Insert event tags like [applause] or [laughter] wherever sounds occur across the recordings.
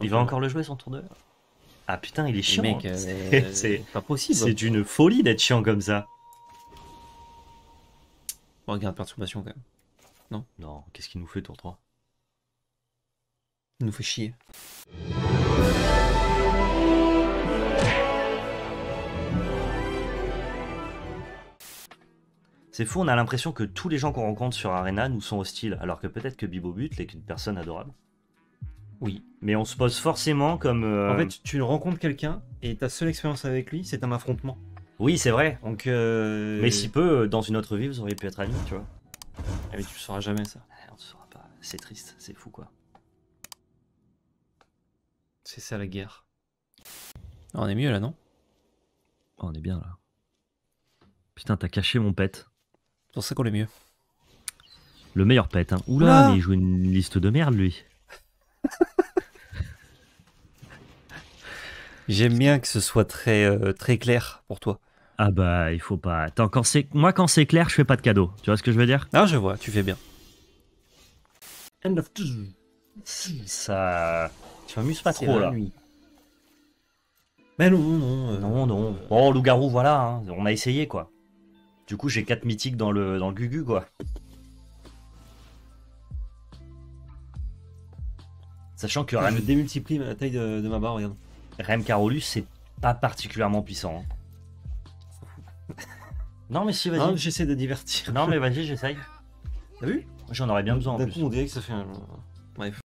Il va encore le jouer son tour 2. Ah putain, il est chiant. Hein. Euh, [laughs] c'est pas possible. C'est d'une folie d'être chiant comme ça. regarde, perturbation quand même. Non Non, qu'est-ce qu'il nous fait tour 3 Il nous fait chier. C'est fou, on a l'impression que tous les gens qu'on rencontre sur Arena nous sont hostiles, alors que peut-être que Bibo But est une personne adorable. Oui. Mais on se pose forcément comme. Euh, en fait, tu rencontres quelqu'un et ta seule expérience avec lui, c'est un affrontement. Oui, c'est vrai. Donc. Euh, mais si peu, euh, dans une autre vie, vous auriez pu être amis, tu vois. Ah, mais tu le sauras jamais, ça. Ah, on ne saura pas. C'est triste, c'est fou, quoi. C'est ça la guerre. Ah, on est mieux là, non On est bien là. Putain, t'as caché mon pet. C'est pour ça qu'on est mieux. Le meilleur pet, hein. Oula, Oula mais il joue une liste de merde, lui. [laughs] J'aime bien que ce soit très, euh, très clair pour toi. Ah bah, il faut pas. Attends, Moi, quand c'est clair, je fais pas de cadeau. Tu vois ce que je veux dire Ah, je vois, tu fais bien. End of... Ça. Tu m'amuses pas trop là. Mais non, non, non, euh. non. Bon, oh, loup-garou, voilà, hein. on a essayé quoi. Du coup, j'ai 4 mythiques dans le, dans le Gugu quoi. Sachant que ah, Rem... démultiplie la taille de, ma barre, regarde. Rem Carolus, c'est pas particulièrement puissant. Hein. [laughs] non, mais si, vas-y. Ah, j'essaie de divertir. Non, mais [laughs] vas-y, j'essaye. T'as vu J'en aurais bien besoin. coup, on dirait que ça fait un. Bref.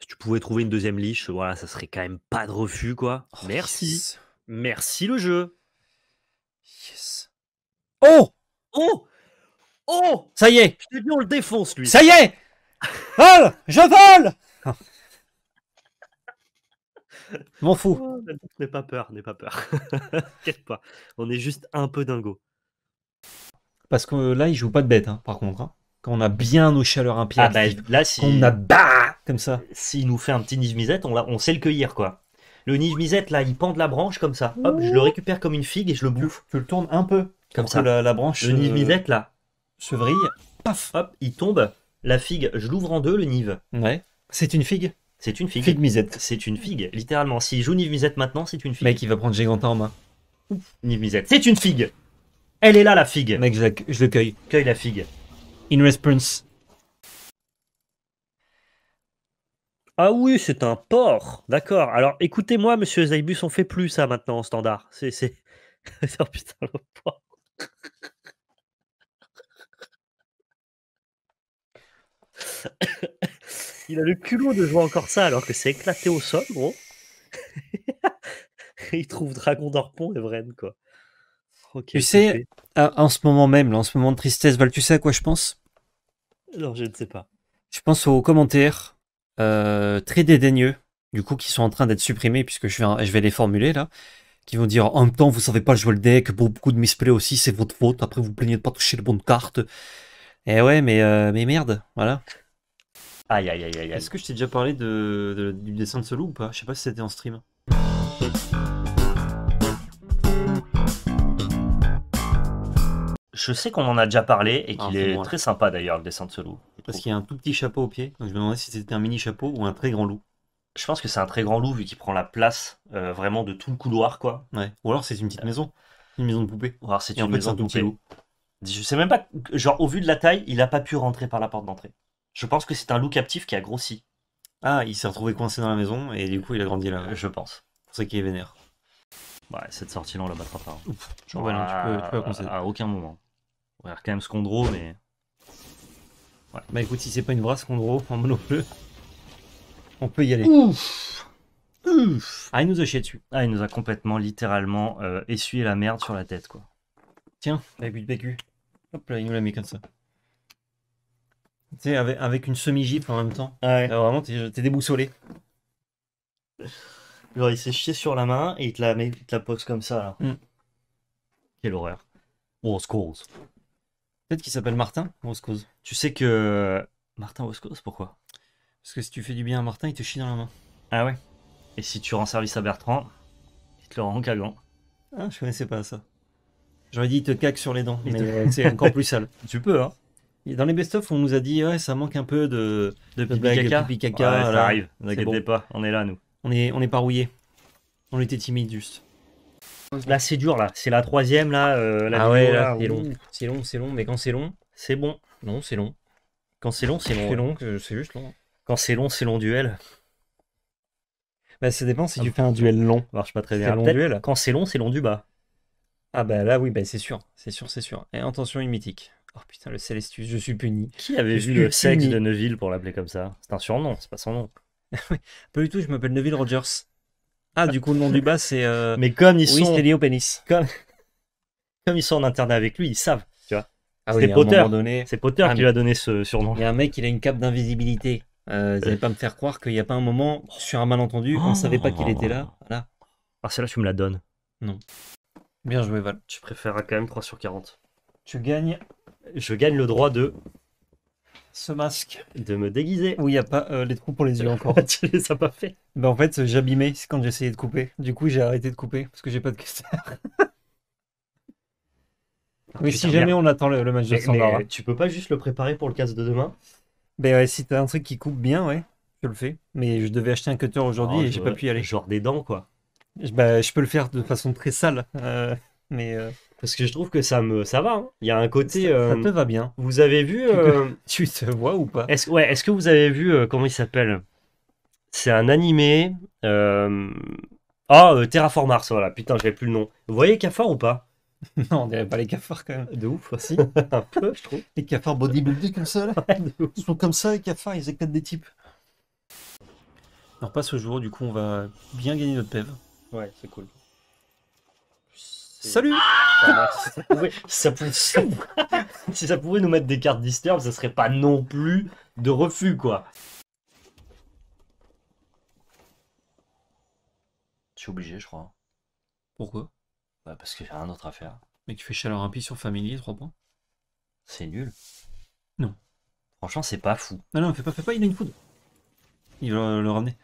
Si tu pouvais trouver une deuxième liche, voilà, ça serait quand même pas de refus, quoi. Oh, Merci. Merci le jeu. Yes. Oh Oh Oh Ça y est Je t'ai on le défonce, lui. Ça y est Vol, Je vole M'en fous. n'aie pas peur, n'aie pas peur. T'inquiète [laughs] pas. On est juste un peu dingo. Parce que là, il joue pas de bête, hein, par contre. Hein. Quand on a bien nos chaleurs ah impériales. Bah, là, si. On a bah Comme ça. S'il nous fait un petit nive-misette, on, sait le cueillir, quoi. Le nive-misette, là, il pend de la branche comme ça. Hop, je le récupère comme une figue et je le bouffe. Tu le tournes un peu. Comme ça. La, branche. Le euh, nive-misette, là. Chevrille, paf, hop, il tombe. La figue, je l'ouvre en deux, le nive. Ouais. C'est une figue C'est une figue. Figue misette. C'est une figue, littéralement. Si joue nive misette maintenant, c'est une figue. Mec, il va prendre Giganta en main. Ouf, nive misette. C'est une figue Elle est là, la figue Mec, je, le cueille. Cueille la figue. In response. Ah oui, c'est un porc. D'accord. Alors écoutez-moi, monsieur Zaibus, on fait plus ça maintenant en standard. C'est. oh [laughs] putain, le porc. Il a le culot de jouer encore ça alors que c'est éclaté au sol, gros. [laughs] il trouve Dragon d'Orpon et Vren, quoi. Oh, tu sais, euh, en ce moment même, là, en ce moment de tristesse, Val, tu sais à quoi je pense Non, je ne sais pas. Je pense aux commentaires euh, très dédaigneux, du coup, qui sont en train d'être supprimés, puisque je vais, je vais les formuler là, qui vont dire En même temps, vous savez pas jouer le deck, beaucoup de misplay aussi, c'est votre faute, après vous plaignez de pas toucher les bonnes cartes. Et eh ouais, mais, euh, mais merde, voilà. Aïe aïe aïe aïe. Est-ce que je t'ai déjà parlé de, du dessin de ce loup ou pas Je sais pas si c'était en stream. Je sais qu'on en a déjà parlé et qu'il ah, est très sympa d'ailleurs le dessin de ce loup. Parce qu'il y a un tout petit chapeau au pied. Donc je me demandais si c'était un mini chapeau ou un très grand loup. Je pense que c'est un très grand loup vu qu'il prend la place euh, vraiment de tout le couloir quoi. Ouais. Ou alors c'est une petite maison. Une maison de poupée. Ou Alors c'est une maison de poupée. loup. Je sais même pas, genre au vu de la taille, il a pas pu rentrer par la porte d'entrée. Je pense que c'est un loup captif qui a grossi. Ah, il s'est retrouvé coincé dans la maison et du coup il a grandi là, je pense. C'est ça qu'il est vénère. Ouais, cette sortie-là, on la battra pas. Genre, hein. ouais, tu peux, la À aucun moment. On va quand même Scondro, mais. Ouais. Bah écoute, si c'est pas une vraie Scondro en [laughs] mono bleu, on peut y aller. Ouf Ouf Ah, il nous a chié dessus. Ah, il nous a complètement, littéralement, euh, essuyé la merde sur la tête, quoi. Tiens, la but de Hop là, il nous l'a mis comme ça. Tu sais, avec, avec, une semi-gifle en même temps. Ah ouais. vraiment, t'es, déboussolé. Genre, il s'est chié sur la main et il te la, la pose comme ça, là. Mm. Quelle horreur. cause. Peut-être qu'il s'appelle Martin Tu sais que. Martin cause, pourquoi Parce que si tu fais du bien à Martin, il te chie dans la main. Ah ouais Et si tu rends service à Bertrand, il te le rend cagant. Ah, je connaissais pas ça. J'aurais dit il te cague sur les dents, mais euh, c'est encore plus sale. [laughs] Tu peux, hein dans les best-of, on nous a dit ouais, ça manque un peu de, de, caca. ça arrive, n'inquiétez pas, on est là nous. On est, on est pas rouillé. On était timide juste. Là, c'est dur là, c'est la troisième là. Euh, ah ouais, c'est long, c'est long, c'est long, mais quand c'est long, c'est bon. Non, c'est long. Quand c'est long, c'est long. C'est long, c'est juste long. Hein. Quand c'est long, c'est long duel. Bah, ça dépend si tu ah. fais un duel long. Ça marche pas très bien. Long duel. Quand c'est long, c'est long du bas. Ah bah là, oui, ben c'est sûr, c'est sûr, c'est sûr. Et attention, une mythique. Oh putain, le Celestus, je suis puni. Qui avait vu le sexe de Neville pour l'appeler comme ça C'est un surnom, c'est pas son nom. [laughs] pas du tout, je m'appelle Neville Rogers. Ah, du coup, le nom du bas, c'est. Euh, [laughs] mais comme ils oui, sont. lié Penis. Comme... [laughs] comme ils sont en internet avec lui, ils savent, tu vois. Ah c'est Potter, c'est ah, Potter qui lui a donné ce surnom. Il y a un mec, il a une cape d'invisibilité. Euh, vous n'allez pas me faire croire qu'il y a pas un moment, sur un malentendu, on ne oh. savait pas qu'il était là. Voilà. Ah, celle-là, tu me la donnes. Non. Bien joué, Val. Tu préfères quand même 3 sur 40. Tu gagnes je gagne le droit de ce masque. De me déguiser. Où il n'y a pas euh, les trous pour les yeux encore. [laughs] tu les as pas fait ben En fait, j'abîmais, c'est quand j'essayais de couper. Du coup, j'ai arrêté de couper parce que j'ai pas de cutter. [laughs] Ah, mais si jamais on attend le, match de hein. tu peux pas juste le préparer pour le casse de demain Ben si t'as un truc qui coupe bien, ouais, je le fais. Mais je devais acheter un cutter aujourd'hui oh, et j'ai pas pu y aller. Genre des dents, quoi. je ben, peux le faire de façon très sale. Euh, mais. Euh, parce que je trouve que ça me ça va. Hein. Il y a un côté. Ça, ça euh, te va bien. Vous avez vu. Euh, [laughs] tu te vois ou pas Est-ce ouais, est que vous avez vu euh, comment il s'appelle C'est un animé. Euh, ah, oh, Terraform Mars, voilà. Putain, j'avais plus le nom. Vous voyez Cafard ou pas [laughs] non, on dirait pas les cafards quand même. De ouf aussi. [laughs] un peu, je trouve. Les cafards bodybuilding comme ça, là. ils sont comme ça, les cafards, ils éclatent des types. Alors, pas ce jour, du coup, on va bien gagner notre PEV. Ouais, c'est cool. Salut ah bah, si, ça pouvait, ça pouvait, nous mettre des cartes disturb, ça serait pas non plus de refus, quoi. Je suis obligé, je crois. Pourquoi bah Parce que j'ai rien d'autre à faire. Mais tu fais chaleur impie sur Familier, 3 points C'est nul. Non. Franchement, c'est pas fou. Non, ah non, fais pas, fais pas, il a une foudre. Il va le ramener.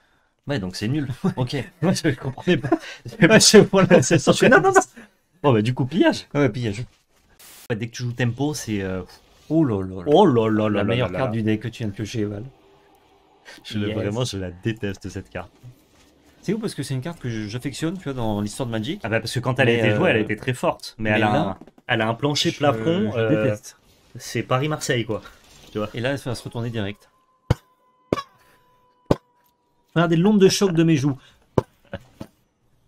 Ouais, donc c'est nul. [laughs] ok. Moi, [laughs] je comprenais pas. [laughs] Je, Non, non, non Oh bah, du coup, pillage. Ah ouais, pillage. dès que tu joues tempo, c'est. Euh, oh là là. Oh la meilleure carte du deck que tu viens de piocher, Val. Je vraiment, je la déteste cette carte. C'est où parce que c'est une carte que j'affectionne, tu vois, dans l'histoire de Magic. Ah bah parce que quand elle était a été jouée, elle euh, était très forte, mais, elle, a un, elle a un plancher plafond. Euh, déteste. C'est Paris Marseille quoi. Tu vois. Et là, elle va se retourner direct. Regardez des de choc de mes joues.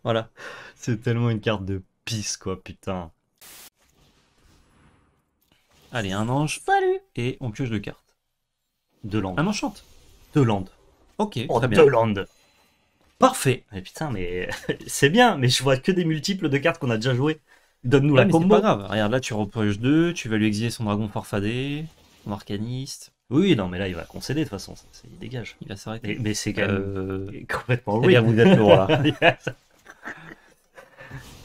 voilà. C'est tellement une carte de pisse, quoi, putain. Allez, un ange, salut Et on pioche deux cartes. de land Un ah, enchante. de land Ok, on oh, très bien. De Parfait. Mais putain, mais [laughs] c'est bien, mais je vois que des multiples de cartes qu'on a déjà jouées. Donne-nous ah, la combo. C'est pas grave. Regarde, là, tu repioches deux, tu vas lui exiler son dragon forfadé son arcaniste. Oui, non, mais là, il va concéder de toute façon. Ça, il dégage. Il va s'arrêter. Mais, c'est quand même euh, complètement oui. Eh vous êtes le [laughs] roi.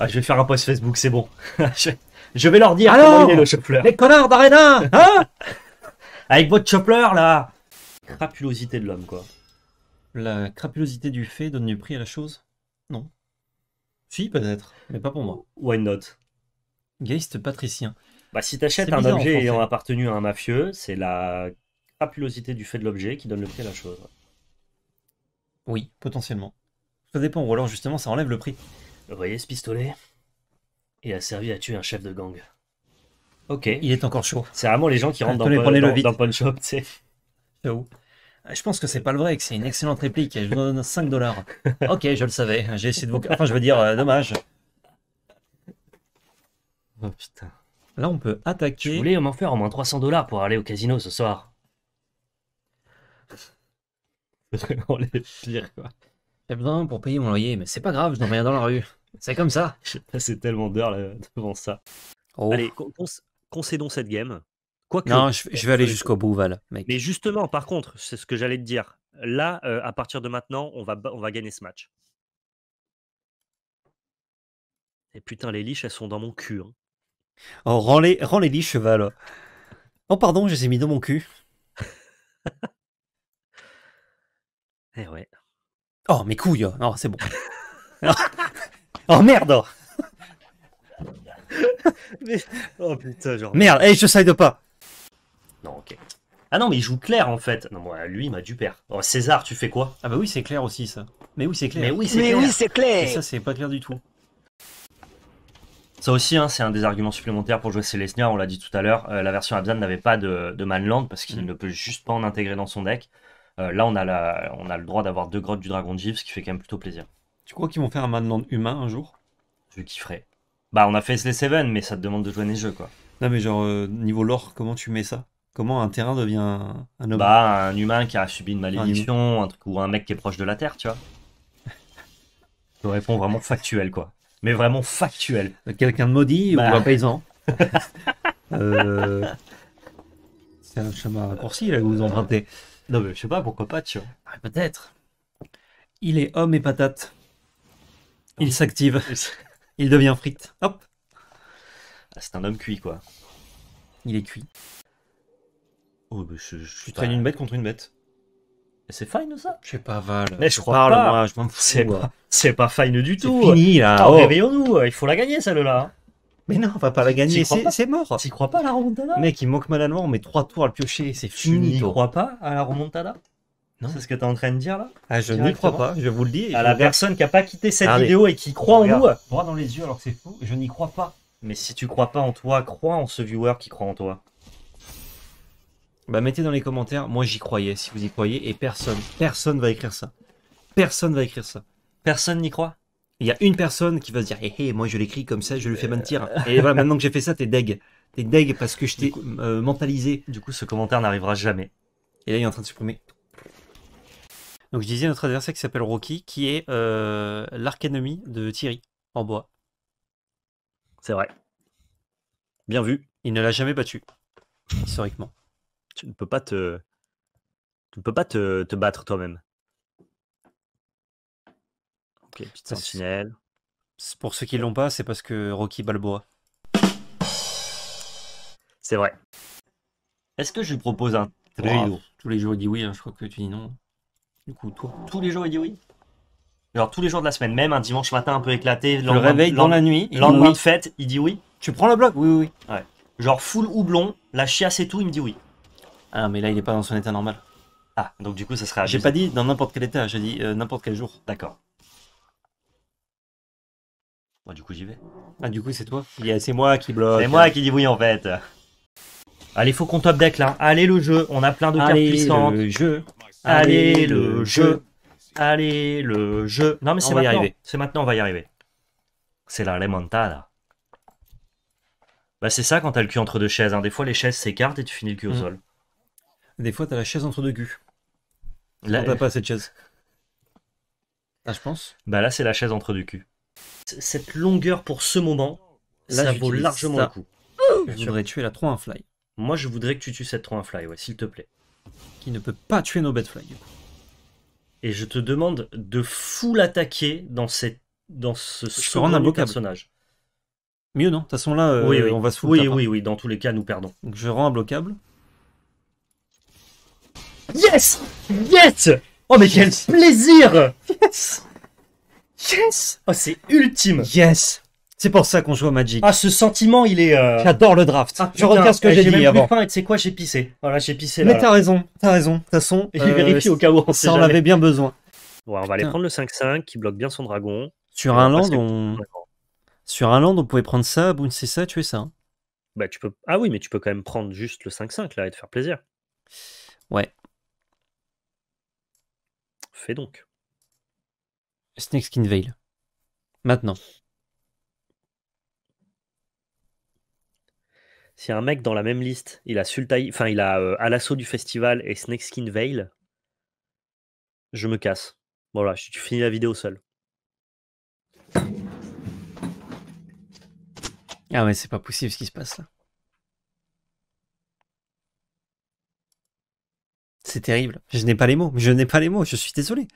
Ah, je vais faire un post Facebook, c'est bon. [laughs] je... vais leur dire Alors, comment il est le Les connards d'Arena Hein [laughs] Avec votre chopleur, là Crapulosité de l'homme quoi. La crapulosité du fait donne du prix à la chose Non. Si, peut-être, mais pas pour moi. Why not Geist patricien. Bah, si t'achètes un objet ayant appartenu à un mafieux, c'est la crapulosité du fait de l'objet qui donne le prix à la chose. Oui, potentiellement. Ça dépend, ou alors justement ça enlève le prix. Vous voyez ce pistolet Il a servi à tuer un chef de gang. Ok. Il est encore chaud. C'est vraiment les gens qui rentrent dans, le dans, dans Shop, tu sais. où ah, Je pense que c'est pas le vrai, que c'est une excellente réplique. Je vous donne 5 dollars. ok, je le savais. J'ai essayé de vous. Enfin, je veux dire, euh, dommage. Oh putain. Là, on peut attaquer. Je voulais m'en faire au moins 300 dollars pour aller au casino ce soir. [laughs] C'est vraiment les pires, quoi. J'ai besoin pour payer mon loyer, mais c'est pas grave, je n'en rien dans la rue. C'est comme ça. C'est passé tellement d'heures devant ça. Oh. Allez, concédons cette game. non, je, vais aller jusqu'au bout, Val. Mais justement, par contre, c'est ce que j'allais te dire. Là, euh, à partir de maintenant, on va, on va gagner ce match. Et putain, les liches, elles sont dans mon cul. Hein. Oh, rends les, rend les liches, Val. Oh, pardon, je les ai mis dans mon cul. [laughs] eh ouais. Oh, mes couilles. Non, oh, c'est bon. [laughs] Oh. Oh merde [laughs] Oh putain, genre. Merde, hey, eh, je side pas Non, ok. Ah non, mais il joue clair, en fait. Non, moi, lui, il m'a du père. Oh, César, tu fais quoi Ah bah oui, c'est clair aussi ça. Mais oui, c'est clair. Mais oui, c'est clair Oui, ça, c'est pas clair du tout. Ça aussi, hein, c'est un des arguments supplémentaires pour jouer Celestia. on l'a dit tout à l'heure. Euh, la version Abzan n'avait pas de, Manland parce qu'il mm. ne peut juste pas en intégrer dans son deck. Euh, là, on a, la, on a le droit d'avoir deux grottes du Dragon Jeep, ce qui fait quand même plutôt plaisir. Tu crois qu'ils vont faire un Madland humain un jour Je kifferais. Bah, on a fait les Seven, mais ça te demande de jouer à des jeux, quoi. Non, mais genre, euh, niveau lore, comment tu mets ça Comment un terrain devient un, homme Bah, un humain qui a subi une malédiction, un, truc ou un mec qui est proche de la Terre, tu vois. [laughs] Je réponds vraiment factuel, quoi. Mais vraiment factuel. Quelqu'un de maudit ou bah. un paysan [laughs] euh, C'est un chemin raccourci, là, que vous empruntez. Non, mais je sais pas, pourquoi pas, tu vois. Ah, Peut-être. Il est homme et patate. Il s'active. Il devient frite. Hop. Ah, c'est un homme cuit, quoi. Il est cuit. Oh, bah, je, suis traîne une bête contre une bête. C'est fine ça Je sais pas, Val. Mais je, crois parle, moi, je m'en C'est pas, fine du tout. C'est fini là. Ah, oh. Réveillons-nous, il faut la gagner celle-là. Mais non, on va pas la gagner, c'est mort. Tu crois pas à la remontada Mec, il manque mal mentalement, on met trois tours à le piocher, c'est fini. Tu n'y crois pas à la remontada non, C'est ce que tu es en train de dire là ah, Je n'y crois pas, je vous le dis. À la personne qui n'a pas quitté cette vidéo et qui croit en nous. Droit dans les yeux alors que c'est fou, je n'y crois pas. Mais si tu crois pas en toi, crois en ce viewer qui croit en toi. Bah mettez dans les commentaires, moi j'y croyais, si vous y croyez, et personne, personne va écrire ça. Personne va écrire ça. Personne n'y croit Il y a une personne qui va se dire, hé eh, hey, eh, moi je l'écris comme ça, je lui fais euh. mentir. et voilà, maintenant que j'ai fait ça, t'es deg. T'es deg parce que je t'ai euh, mentalisé. Du coup, ce commentaire n'arrivera jamais. Et là, il est en train de supprimer donc je disais notre adversaire qui s'appelle Rocky, qui est euh, l'arc-ennemi de Thierry en bois. C'est vrai. Bien vu. Il ne l'a jamais battu, historiquement. Tu ne peux pas te. Tu peux pas te, battre toi-même. Ok, petite Pour ceux qui l'ont pas, c'est parce que Rocky Balboa. C'est vrai. Est-ce que je lui propose un trio Tous les jours, il dit oui, hein, je crois que tu dis non. Du coup, tous les jours, il dit oui. Genre tous les jours de la semaine, même un dimanche matin un peu éclaté, le réveil dans la nuit, lendemain de fête, il dit oui. Tu prends le bloc Oui, oui, oui. Ouais. Genre full houblon, la chiasse et tout, il me dit oui. Ah, mais là, il est pas dans son état normal. Ah, donc du coup, ça sera. J'ai pas dit dans n'importe quel état, j'ai dit euh, n'importe quel jour. D'accord. Bon, du coup, j'y vais. Ah, du coup, c'est toi C'est moi qui bloque. C'est moi qui dis oui, en fait. Allez, faut qu'on top deck là. Allez, le jeu, on a plein de cartes puissantes. Le jeu. Allez le jeu. Allez le jeu. Non mais c'est maintenant. C'est maintenant on va y arriver. C'est la remontada. Bah c'est ça quand t'as le cul entre deux chaises. Hein. Des fois les chaises s'écartent et tu finis le cul au mm. sol. Des fois t'as la chaise entre deux culs. Là, t'as pas cette [laughs] chaise. Ah je pense. Bah là c'est la chaise entre deux culs. Cette longueur pour ce moment, ça vaut largement le coup. Je voudrais tuer la 3 1 fly. Moi je voudrais que tu tues cette 3 1 fly, ouais, s'il te plaît qui ne peut pas tuer nos bedfly du coup. Et je te demande de full attaquer dans, cette, dans ce second personnage. Mieux non De toute façon là, euh, on va se full Oui, oui, oui, dans tous les cas, nous perdons. Donc je rends blocable. Yes Yes Oh mais quel plaisir Yes Yes Oh c'est ultime Yes c'est pour ça qu'on joue au Magic. Ah, ce sentiment, il est. Euh, J'adore le draft. Ah, je retiens ce que eh, j'ai dit même avant. et tu sais quoi, j'ai pissé. Voilà, j'ai pissé. Là, Mais t'as raison, t'as raison. De toute façon, j'ai euh, vérifié au cas où on Ça, en avait bien besoin. Bon, on va aller prendre le 5-5 qui bloque bien son dragon. Sur un land, on... Sur un land, on pouvait prendre ça, c'est ça, tuer ça. Hein. Bah, tu peux... Ah oui, mais tu peux quand même prendre juste le 5-5 là et te faire plaisir. Ouais. Fais donc. Snake Skin Veil. Maintenant. si un mec dans la même liste, il a Sultai, enfin il a à euh, l'assaut du festival et Snakeskin Veil, je me casse. Voilà, je finis la vidéo seul. Ah mais c'est pas possible ce qui se passe là. C'est terrible. Je n'ai pas les mots. Je n'ai pas les mots. Je suis désolé.